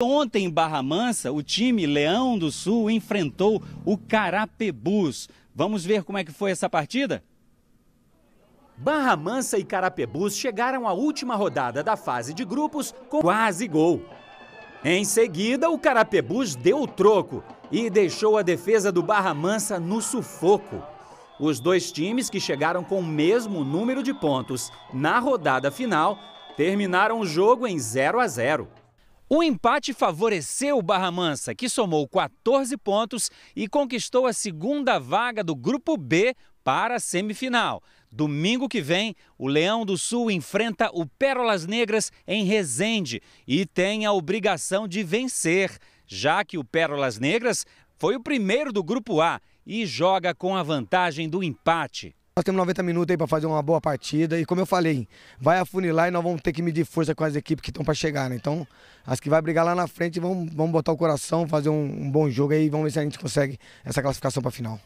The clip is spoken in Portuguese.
Ontem em Barra Mansa, o time Leão do Sul enfrentou o Carapebus. Vamos ver como é que foi essa partida? Barra Mansa e Carapebus chegaram à última rodada da fase de grupos com quase gol. Em seguida, o Carapebus deu o troco e deixou a defesa do Barra Mansa no sufoco. Os dois times que chegaram com o mesmo número de pontos na rodada final terminaram o jogo em 0 a 0. O empate favoreceu o Barra Mansa, que somou 14 pontos e conquistou a segunda vaga do Grupo B para a semifinal. Domingo que vem, o Leão do Sul enfrenta o Pérolas Negras em Resende e tem a obrigação de vencer, já que o Pérolas Negras foi o primeiro do Grupo A e joga com a vantagem do empate. Nós temos 90 minutos aí para fazer uma boa partida. E como eu falei, vai afunilar e nós vamos ter que medir força com as equipes que estão para chegar, né? Então, acho que vai brigar lá na frente, vamos, vamos botar o coração, fazer um, um bom jogo aí e vamos ver se a gente consegue essa classificação para a final.